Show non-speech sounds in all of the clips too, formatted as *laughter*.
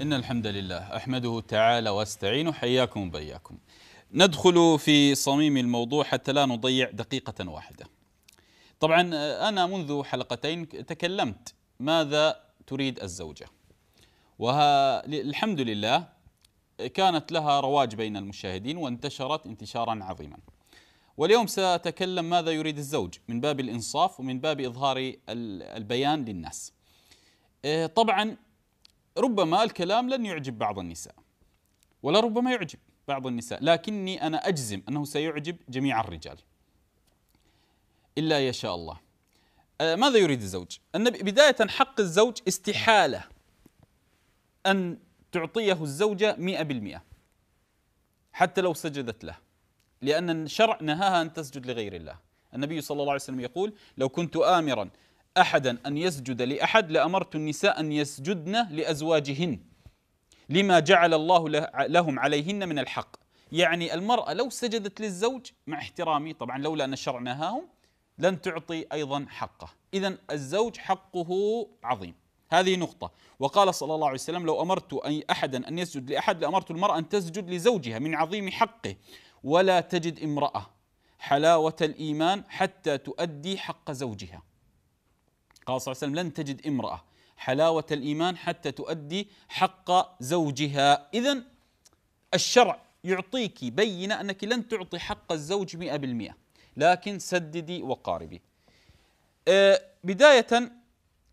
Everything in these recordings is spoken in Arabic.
إن الحمد لله أحمده تعالى واستعين حياكم بياكم ندخل في صميم الموضوع حتى لا نضيع دقيقة واحدة طبعا آه، أنا منذ حلقتين تكلمت ماذا تريد الزوجة والحمد لله كانت لها رواج بين المشاهدين وانتشرت انتشارا عظيما واليوم سأتكلم ماذا يريد الزوج من باب الإنصاف ومن باب إظهار البيان للناس آه، طبعا ربما الكلام لن يعجب بعض النساء ولربما يعجب بعض النساء لكني أنا أجزم أنه سيعجب جميع الرجال إلا يشاء الله آه، ماذا يريد الزوج؟ النبي بداية حق الزوج استحالة أن تعطيه الزوجة مئة بالمئة حتى لو سجدت له لأن الشرع نهاها أن تسجد لغير الله النبي صلى الله عليه وسلم يقول لو كنت آمرا احدا ان يسجد لاحد لامرت النساء ان يسجدن لازواجهن لما جعل الله لهم عليهن من الحق يعني المراه لو سجدت للزوج مع احترامي طبعا لولا ان شرعناهم لن تعطي ايضا حقه اذا الزوج حقه عظيم هذه نقطة وقال صلى الله عليه وسلم لو أمرت أي أحدا أن يسجد لأحد لأمرت المرأة أن تسجد لزوجها من عظيم حقه ولا تجد امرأة حلاوة الإيمان حتى تؤدي حق زوجها قال صلى الله عليه وسلم لن تجد امرأة حلاوة الإيمان حتى تؤدي حق زوجها إذا الشرع يعطيك بينة أنك لن تعطي حق الزوج مئة بالمئة لكن سددي وقاربي أه بداية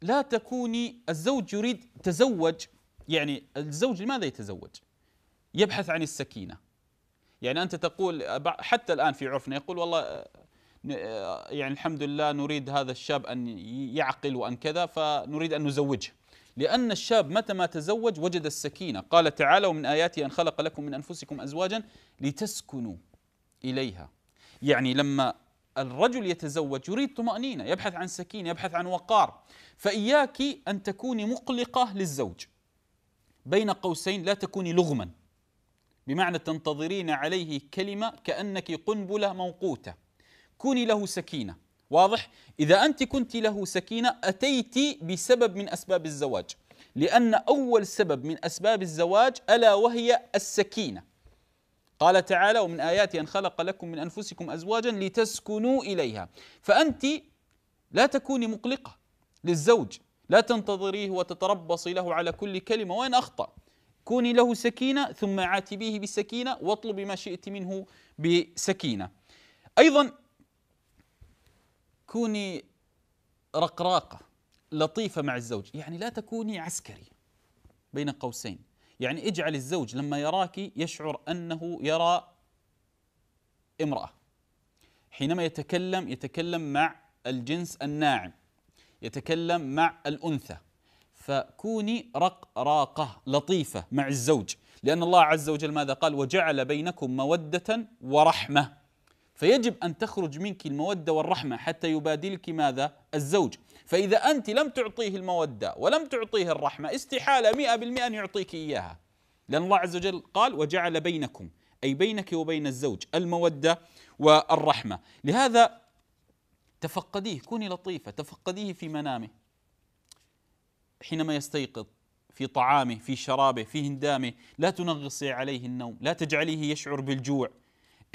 لا تكوني الزوج يريد تزوج يعني الزوج لماذا يتزوج يبحث عن السكينة يعني أنت تقول حتى الآن في عرفنا يقول والله آه، آه، يعني الحمد لله نريد هذا الشاب أن يعقل وأن كذا فنريد أن نزوجه لأن الشاب متى ما تزوج وجد السكينة قال تعالى ومن آياته أن خلق لكم من أنفسكم أزواجا لتسكنوا إليها يعني لما الرجل يتزوج يريد طمأنينة يبحث عن سكينة يبحث عن وقار فإياك أن تكوني مقلقة للزوج بين قوسين لا تكوني لغما بمعنى تنتظرين عليه كلمة كأنك قنبلة موقوتة كوني له سكينة واضح إذا أنت كنت له سكينة أتيت بسبب من أسباب الزواج لأن أول سبب من أسباب الزواج ألا وهي السكينة قال تعالى ومن آياته أن خلق لكم من أنفسكم أزواجا لتسكنوا إليها فأنت لا تكوني مقلقة للزوج لا تنتظريه وتتربصي له على كل كلمة وإن أخطأ كوني له سكينة ثم عاتبيه بسكينة واطلبي ما شئت منه بسكينة أيضا كوني رقراقة لطيفة مع الزوج يعني لا تكوني عسكري بين قوسين يعني اجعل الزوج لما يراك يشعر أنه يرى امرأة حينما يتكلم يتكلم مع الجنس الناعم يتكلم مع الأنثى فكوني رقراقة لطيفة مع الزوج لأن الله عز وجل ماذا قال وجعل بينكم مودة ورحمة فيجب أن تخرج منك المودة والرحمة حتى يبادلك ماذا؟ الزوج فإذا أنت لم تعطيه المودة ولم تعطيه الرحمة استحالة مئة بالمئة أن يعطيك إياها لأن الله عز وجل قال وجعل بينكم أي بينك وبين الزوج المودة والرحمة لهذا تفقديه كوني لطيفة تفقديه في منامه حينما يستيقظ في طعامه في شرابه في هندامه لا تنغصي عليه النوم لا تجعليه يشعر بالجوع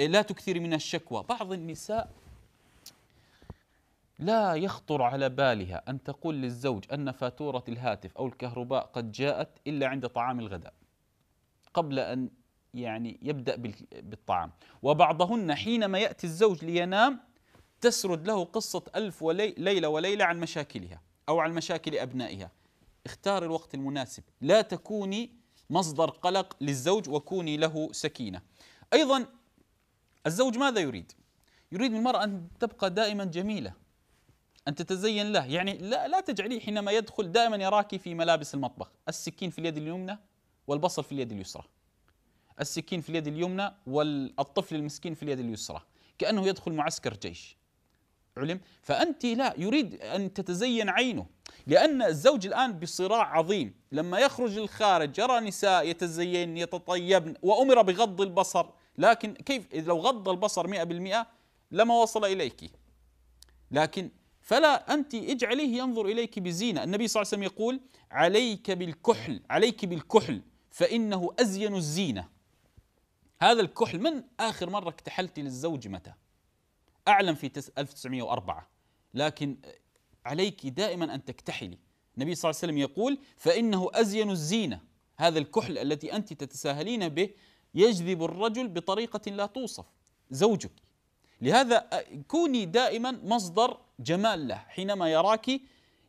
لا تكثري من الشكوى بعض النساء لا يخطر على بالها أن تقول للزوج أن فاتورة الهاتف أو الكهرباء قد جاءت إلا عند طعام الغداء قبل أن يعني يبدأ بالطعام وبعضهن حينما يأتي الزوج لينام تسرد له قصة ألف ولي ليلة وليلة عن مشاكلها أو عن مشاكل أبنائها اختار الوقت المناسب لا تكوني مصدر قلق للزوج وكوني له سكينة أيضا الزوج ماذا يريد؟ يريد من المرأة أن تبقى دائما جميلة أن تتزين له يعني لا, لا تجعليه حينما يدخل دائما يراك في ملابس المطبخ السكين في اليد اليمنى والبصل في اليد اليسرى السكين في اليد اليمنى والطفل المسكين في اليد اليسرى كأنه يدخل معسكر جيش علم فأنت لا يريد أن تتزين عينه لأن الزوج الآن بصراع عظيم لما يخرج الخارج يرى نساء يتزين يتطيبن وأمر بغض البصر لكن كيف لو غض البصر 100% لما وصل إليك لكن فلا أنت اجعليه ينظر إليك بزينة النبي صلى الله عليه وسلم يقول عليك بالكحل عليك بالكحل فإنه أزين الزينة هذا الكحل من آخر مرة اكتحلت للزوج متى أعلم في 1904 لكن عليك دائما أن تكتحلي النبي صلى الله عليه وسلم يقول فإنه أزين الزينة هذا الكحل التي أنت تتساهلين به يجذب الرجل بطريقة لا توصف زوجك لهذا كوني دائما مصدر جمال له حينما يراك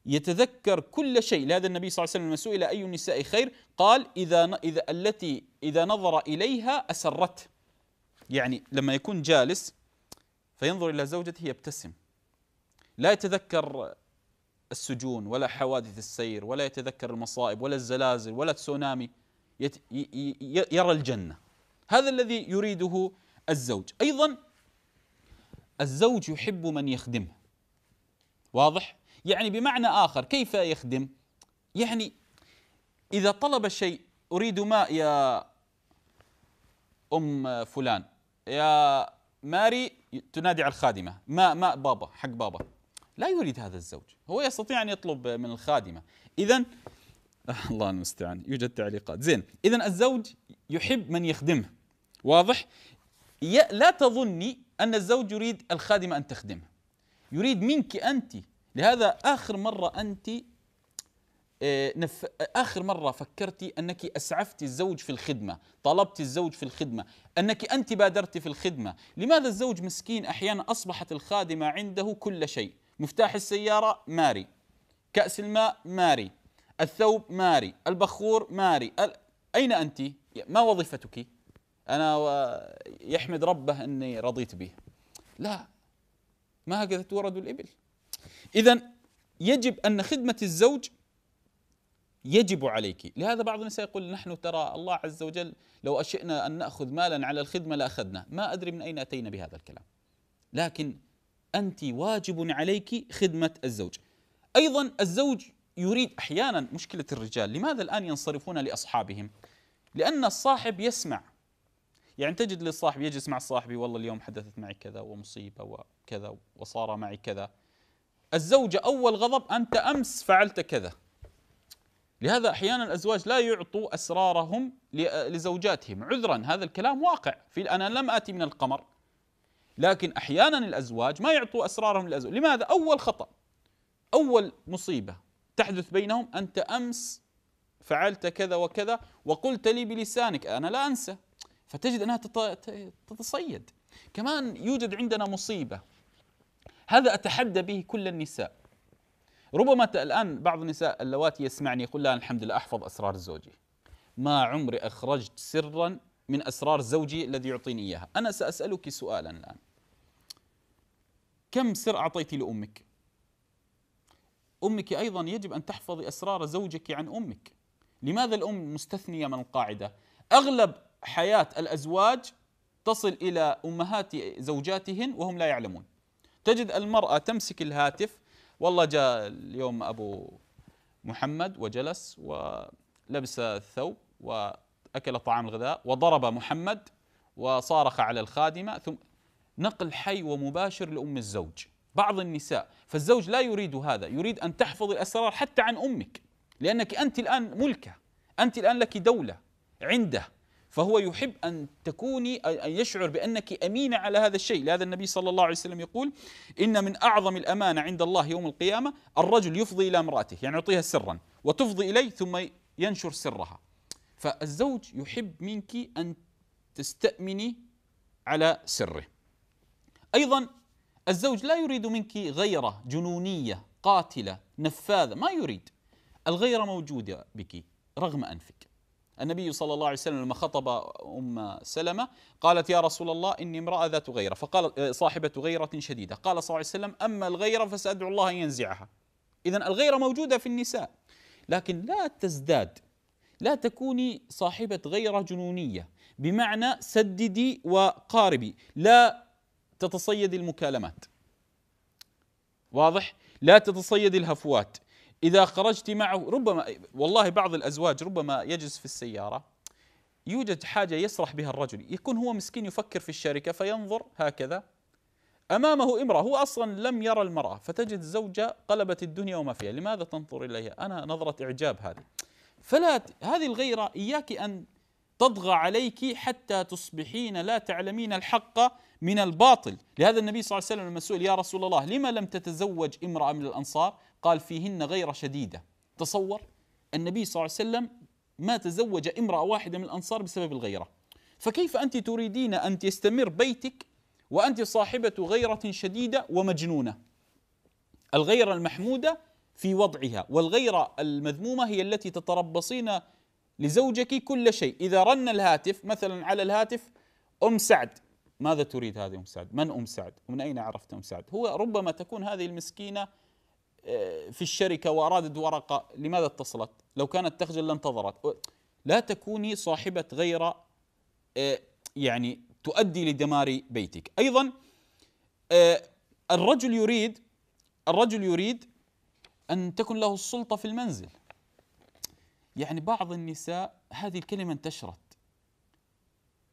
يتذكر كل شيء لهذا النبي صلى الله عليه وسلم لما سئل أي النساء خير قال إذا إذا التي إذا نظر إليها أسرته يعني لما يكون جالس فينظر إلى زوجته يبتسم لا يتذكر السجون ولا حوادث السير ولا يتذكر المصائب ولا الزلازل ولا التسونامي يرى الجنة هذا الذي يريده الزوج ايضا الزوج يحب من يخدمه واضح يعني بمعنى اخر كيف يخدم يعني اذا طلب شيء اريد ماء يا ام فلان يا ماري تنادي على الخادمه ماء ماء بابا حق بابا لا يريد هذا الزوج هو يستطيع ان يطلب من الخادمه اذا *laughs* الله المستعان يوجد تعليقات زين اذا الزوج يحب من يخدمه واضح لا تظني أن الزوج يريد الخادمة أن تخدمه يريد منك أنت لهذا آخر مرة أنت آه، آخر مرة فكرتي أنك أسعفت الزوج في الخدمة طلبت الزوج في الخدمة أنك أنت بادرت في الخدمة لماذا الزوج مسكين أحيانا أصبحت الخادمة عنده كل شيء مفتاح السيارة ماري كأس الماء ماري الثوب ماري البخور ماري أين أنت ما وظيفتك أنا يحمد ربه أني رضيت به لا ما هكذا تورد الإبل إذا يجب أن خدمة الزوج يجب عليك لهذا بعض النساء يقول نحن ترى الله عز وجل لو أشئنا أن نأخذ مالا على الخدمة لأخذنا ما أدري من أين أتينا بهذا الكلام لكن أنت واجب عليك خدمة الزوج أيضا الزوج يريد أحيانا مشكلة الرجال لماذا الآن ينصرفون لأصحابهم لأن الصاحب يسمع يعني تجد للصاحب يجلس مع صاحبي والله اليوم حدثت معي كذا ومصيبه وكذا وصار معي كذا الزوجه اول غضب انت امس فعلت كذا لهذا احيانا الازواج لا يعطوا اسرارهم لزوجاتهم عذرا هذا الكلام واقع في انا لم اتي من القمر لكن احيانا الازواج ما يعطوا اسرارهم للازواج لماذا اول خطا اول مصيبه تحدث بينهم انت امس فعلت كذا وكذا وقلت لي بلسانك انا لا انسى فتجد انها تتصيد كمان يوجد عندنا مصيبه هذا اتحدى به كل النساء ربما الان بعض النساء اللواتي يسمعني يقول لا الحمد لله احفظ اسرار زوجي ما عمري اخرجت سرا من اسرار زوجي الذي يعطيني اياها انا ساسالك سؤالا الان كم سر اعطيتي لامك امك ايضا يجب ان تحفظي اسرار زوجك عن امك لماذا الام مستثنيه من القاعده اغلب حياة الأزواج تصل إلى أمهات زوجاتهن وهم لا يعلمون تجد المرأة تمسك الهاتف والله جاء اليوم أبو محمد وجلس ولبس الثوب وأكل طعام الغذاء وضرب محمد وصارخ على الخادمة ثم نقل حي ومباشر لأم الزوج بعض النساء فالزوج لا يريد هذا يريد أن تحفظ الأسرار حتى عن أمك لأنك أنت الآن ملكة أنت الآن لك دولة عنده فهو يحب أن تكوني أن يشعر بأنك أمينة على هذا الشيء لهذا النبي صلى الله عليه وسلم يقول إن من أعظم الأمانة عند الله يوم القيامة الرجل يفضي إلى امرأته يعني يعطيها سرا وتفضي إليه ثم ينشر سرها فالزوج يحب منك أن تستأمني على سره أيضا الزوج لا يريد منك غيرة جنونية قاتلة نفاذة ما يريد الغيرة موجودة بك رغم أنفك النبي صلى الله عليه وسلم لما خطب أم سلمة قالت يا رسول الله إني امرأة ذات غيرة فقال صاحبة غيرة شديدة قال صلى الله عليه وسلم أما الغيرة فسأدعو الله أن ينزعها إذا الغيرة موجودة في النساء لكن لا تزداد لا تكوني صاحبة غيرة جنونية بمعنى سددي وقاربي لا تتصيدي المكالمات واضح؟ لا تتصيدي الهفوات إذا خرجت معه ربما والله بعض الأزواج ربما يجلس في السيارة يوجد حاجة يسرح بها الرجل يكون هو مسكين يفكر في الشركة فينظر هكذا أمامه امرأة هو أصلا لم يرى المرأة فتجد زوجة قلبت الدنيا وما فيها لماذا تنظر إليها أنا نظرة إعجاب هذه فلا هذه الغيرة إياك أن تطغى عليك حتى تصبحين لا تعلمين الحق من الباطل لهذا النبي صلى الله عليه وسلم لما سئل يا رسول الله لما لم تتزوج امرأة من الأنصار قال فيهن غير شديدة تصور النبي صلى الله عليه وسلم ما تزوج امرأة واحدة من الأنصار بسبب الغيرة فكيف أنت تريدين أن يستمر بيتك وأنت صاحبة غيرة شديدة ومجنونة الغيرة المحمودة في وضعها والغيرة المذمومة هي التي تتربصين لزوجك كل شيء إذا رن الهاتف مثلا على الهاتف أم سعد ماذا تريد هذه أم سعد من أم سعد ومن أين عرفت أم سعد هو ربما تكون هذه المسكينة آه، في الشركة وأرادت ورقة لماذا اتصلت لو كانت تخجل لانتظرت لا تكوني صاحبة غير آه، يعني تؤدي لدمار بيتك أيضا آه، الرجل يريد الرجل يريد أن تكن له السلطة في المنزل يعني بعض النساء هذه الكلمة انتشرت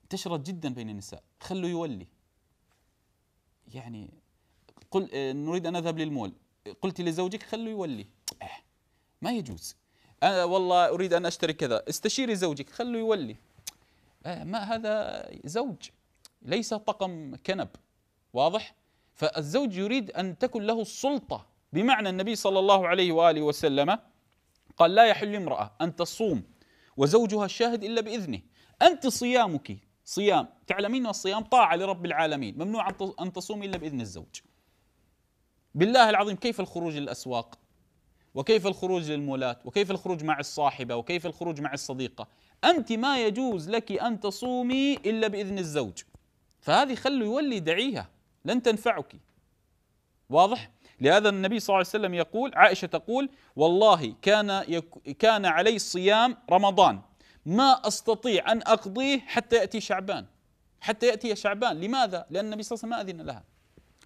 انتشرت جدا بين النساء خلوا يولي يعني قل نريد أن نذهب للمول قلت لزوجك خلوا يولي إيه، ما يجوز أنا والله أريد أن أشتري كذا استشيري زوجك خلوا يولي إيه، ما هذا زوج ليس طقم كنب واضح فالزوج يريد أن تكن له السلطة بمعنى النبي صلى الله عليه وآله وسلم قال لا يحل امرأة أن تصوم وزوجها الشاهد إلا بإذنه أنت صيامك صيام تعلمين الصيام طاعة لرب العالمين ممنوع أن تصوم إلا بإذن الزوج بالله العظيم كيف الخروج للاسواق؟ وكيف الخروج للمولات؟ وكيف الخروج مع الصاحبه؟ وكيف الخروج مع الصديقه؟ انت ما يجوز لك ان تصومي الا باذن الزوج. فهذه خلوا يولي دعيها لن تنفعك. واضح؟ لهذا النبي صلى الله عليه وسلم يقول عائشه تقول والله كان يك كان علي صيام رمضان ما استطيع ان اقضيه حتى ياتي شعبان. حتى ياتي شعبان، لماذا؟ لان النبي صلى الله عليه وسلم ما اذن لها.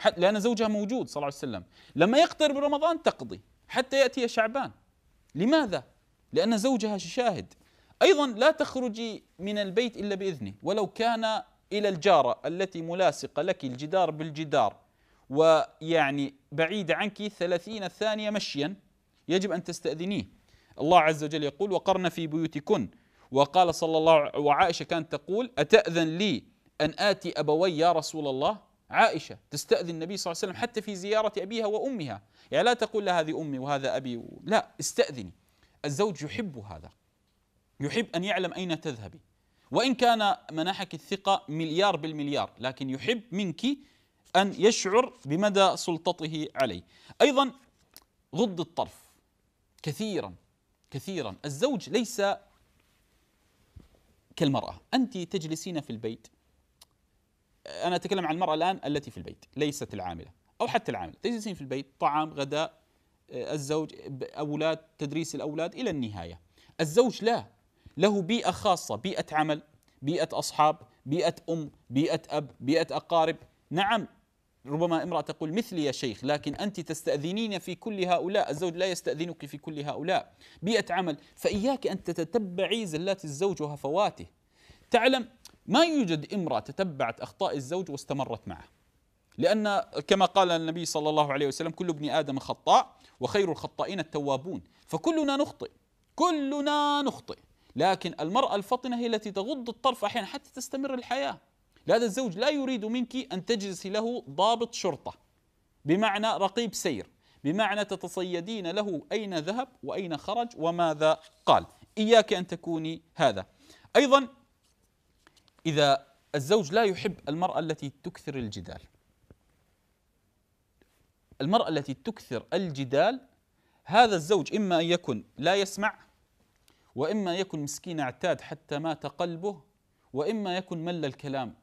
حتى لأن زوجها موجود صلى الله عليه وسلم لما يقترب رمضان تقضي حتى يأتي شعبان لماذا؟ لأن زوجها شاهد أيضا لا تخرجي من البيت إلا بإذنه ولو كان إلى الجارة التي ملاصقة لك الجدار بالجدار ويعني بعيدة عنك ثلاثين ثانية مشيا يجب أن تستأذنيه الله عز وجل يقول وقرن في بيوتكن وقال صلى الله وعائشة كانت تقول أتأذن لي أن آتي أبوي يا رسول الله عائشة تستأذن النبي صلى الله عليه وسلم حتى في زيارة أبيها وأمها يعني لا تقول لها هذه أمي وهذا أبي و... لا استأذني الزوج يحب هذا يحب أن يعلم أين تذهبي وإن كان منحك الثقة مليار بالمليار لكن يحب منك أن يشعر بمدى سلطته عليه أيضا غض الطرف كثيرا كثيرا الزوج ليس كالمرأة أنت تجلسين في البيت انا اتكلم عن المراه الان التي في البيت ليست العامله او حتى العامله تجلسين في البيت طعام غداء آه، الزوج اولاد تدريس الاولاد الى النهايه الزوج لا له بيئه خاصه بيئه عمل بيئه اصحاب بيئه ام بيئه اب بيئه اقارب نعم ربما امرأة تقول مثلي يا شيخ لكن أنت تستأذنين في كل هؤلاء الزوج لا يستأذنك في كل هؤلاء بيئة عمل فإياك أن تتتبعي زلات الزوج وهفواته تعلم ما يوجد امرأة تتبعت أخطاء الزوج واستمرت معه لأن كما قال النبي صلى الله عليه وسلم كل ابن آدم خطاء وخير الخطائين التوابون فكلنا نخطئ كلنا نخطئ لكن المرأة الفطنة هي التي تغض الطرف أحيانا حتى تستمر الحياة لهذا الزوج لا يريد منك أن تجلسي له ضابط شرطة بمعنى رقيب سير بمعنى تتصيدين له أين ذهب وأين خرج وماذا قال إياك أن تكوني هذا أيضا إذا الزوج لا يحب المرأة التي تكثر الجدال المرأة التي تكثر الجدال هذا الزوج إما أن يكن لا يسمع وإما يكن مسكين اعتاد حتى مات قلبه وإما يكن مل الكلام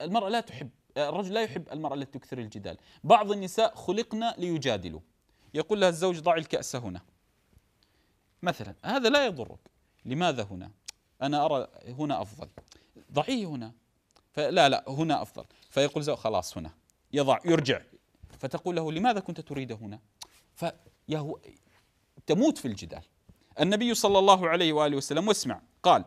المرأة لا تحب الرجل لا يحب المرأة التي تكثر الجدال بعض النساء خلقنا ليجادلوا يقول لها الزوج ضع الكأس هنا مثلا هذا لا يضرك لماذا هنا أنا أرى هنا أفضل ضعيه هنا فلا لا هنا أفضل فيقول زوج خلاص هنا يضع يرجع فتقول له لماذا كنت تريد هنا فيهو تموت في الجدال النبي صلى الله عليه وآله وسلم واسمع قال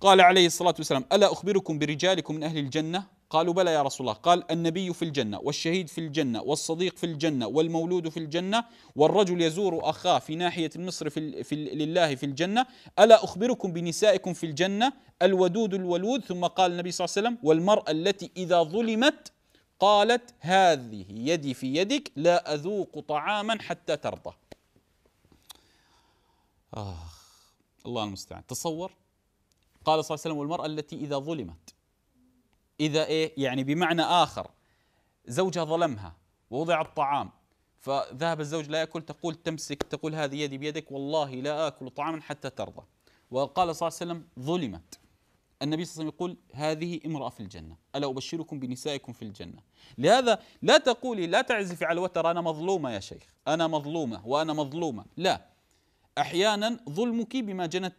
قال عليه الصلاة والسلام ألا أخبركم برجالكم من أهل الجنة قالوا بلى يا رسول الله قال النبي في الجنة والشهيد في الجنة والصديق في الجنة والمولود في الجنة والرجل يزور أخاه في ناحية مصر في, في لله في الجنة ألا أخبركم بنسائكم في الجنة الودود الولود ثم قال النبي صلى الله عليه وسلم والمرأة التي إذا ظلمت قالت هذه يدي في يدك لا أذوق طعاما حتى ترضى آه الله المستعان تصور قال صلى الله عليه وسلم والمرأة التي إذا ظلمت إذا إيه يعني بمعنى آخر زوجها ظلمها ووضع الطعام فذهب الزوج لا يأكل تقول تمسك تقول هذه يدي بيدك والله لا آكل طعاما حتى ترضى وقال صلى الله عليه وسلم ظلمت النبي صلى الله عليه وسلم يقول هذه امرأة في الجنة ألا أبشركم بنسائكم في الجنة لهذا لا تقولي لا تعزفي على الوتر أنا مظلومة يا شيخ أنا مظلومة وأنا مظلومة لا أحيانا ظلمك بما جنت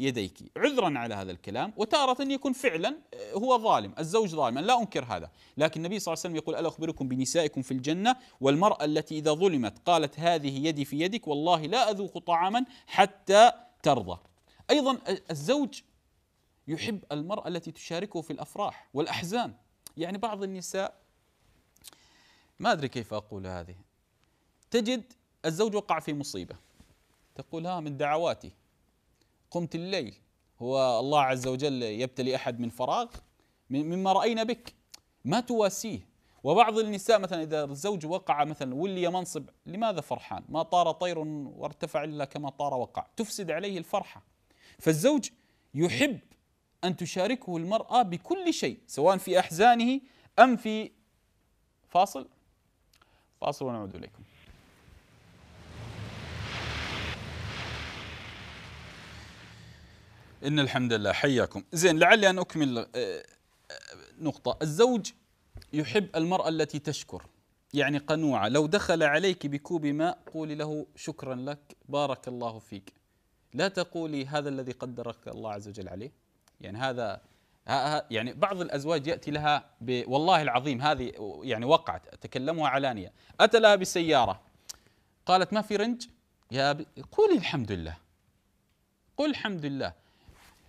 يديك عذرا على هذا الكلام وتارة يكون فعلا آه، هو ظالم الزوج ظالما لا أنكر هذا لكن النبي صلى الله عليه وسلم يقول ألا أخبركم بنسائكم في الجنة والمرأة التي إذا ظلمت قالت هذه يدي في يدك والله لا أذوق طعاما حتى ترضى أيضا آه، الزوج يحب المرأة التي تشاركه في الأفراح والأحزان يعني بعض النساء ما أدري كيف أقول هذه تجد الزوج وقع في مصيبة تقول ها من دعواتي قمت الليل هو الله عز وجل يبتلي أحد من فراغ مما رأينا بك ما تواسيه وبعض النساء مثلا إذا الزوج وقع مثلا ولي منصب لماذا فرحان ما طار طير وارتفع إلا كما طار وقع تفسد عليه الفرحة فالزوج يحب أن تشاركه المرأة بكل شيء سواء في أحزانه أم في فاصل فاصل ونعود إليكم إن الحمد لله حياكم زين لعلي أن أكمل آه، آه، نقطة الزوج يحب المرأة التي تشكر يعني قنوعة لو دخل عليك بكوب ماء قولي له شكرا لك بارك الله فيك لا تقولي هذا الذي قدرك الله عز وجل عليه يعني هذا يعني بعض الازواج ياتي لها ب والله العظيم هذه يعني وقعت تكلموا علانيه اتى لها بسياره قالت ما في رنج يا قولي الحمد لله قل الحمد لله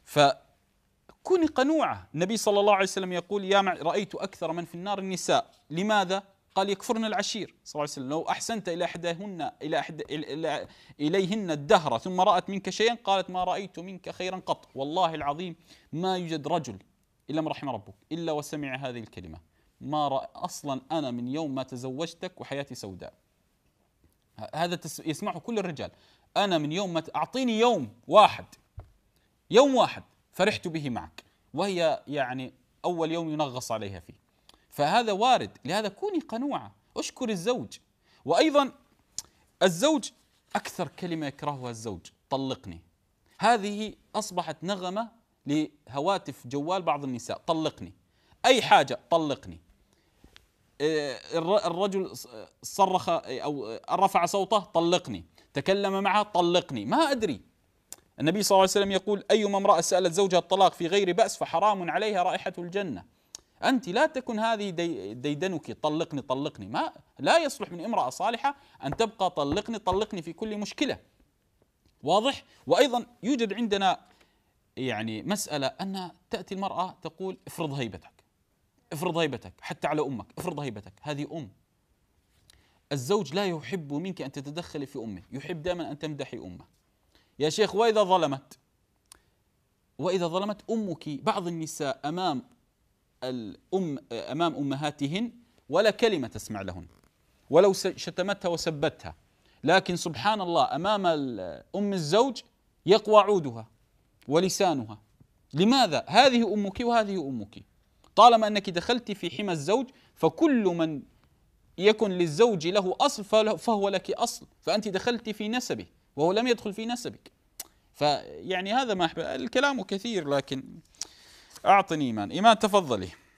فكوني قنوعة النبي صلى الله عليه وسلم يقول يا رأيت أكثر من في النار النساء لماذا؟ قال يكفرن العشير صلى الله عليه وسلم لو أحسنت إلى إحداهن إلى أحد إلى إليهن الدهر ثم رأت منك شيئا قالت ما رأيت منك خيرا قط والله العظيم ما يوجد رجل إلا من رحم ربك إلا وسمع هذه الكلمة ما رأى أصلا أنا من يوم ما تزوجتك وحياتي سوداء هذا يسمعه كل الرجال أنا من يوم ما أعطيني يوم واحد يوم واحد فرحت به معك وهي يعني أول يوم ينغص عليها فيه فهذا وارد لهذا كوني قنوعة أشكر الزوج وأيضا الزوج أكثر كلمة يكرهها الزوج طلقني هذه أصبحت نغمة لهواتف جوال بعض النساء طلقني أي حاجة طلقني آه، الرجل صرخ أو رفع صوته طلقني تكلم معها طلقني ما أدري النبي صلى الله عليه وسلم يقول أيما امرأة سألت زوجها الطلاق في غير بأس فحرام عليها رائحة الجنة أنت لا تكن هذه دي ديدنك طلقني طلقني ما لا يصلح من امرأة صالحة أن تبقى طلقني طلقني في كل مشكلة واضح وأيضا يوجد عندنا يعني مسألة أن تأتي المرأة تقول افرض هيبتك افرض هيبتك حتى على أمك افرض هيبتك هذه أم الزوج لا يحب منك أن تتدخلي في أمه يحب دائما أن تمدحي أمه يا شيخ وإذا ظلمت وإذا ظلمت أمك بعض النساء أمام الأم أمام أمهاتهن ولا كلمة تسمع لهن ولو شتمتها وسبتها لكن سبحان الله أمام أم الزوج يقوى عودها ولسانها لماذا؟ هذه أمك وهذه أمك طالما أنك دخلت في حمى الزوج فكل من يكن للزوج له أصل فهو لك أصل فأنت دخلت في نسبه وهو لم يدخل في نسبك فيعني هذا ما أحب الكلام كثير لكن أعطني إيمان إيمان تفضلي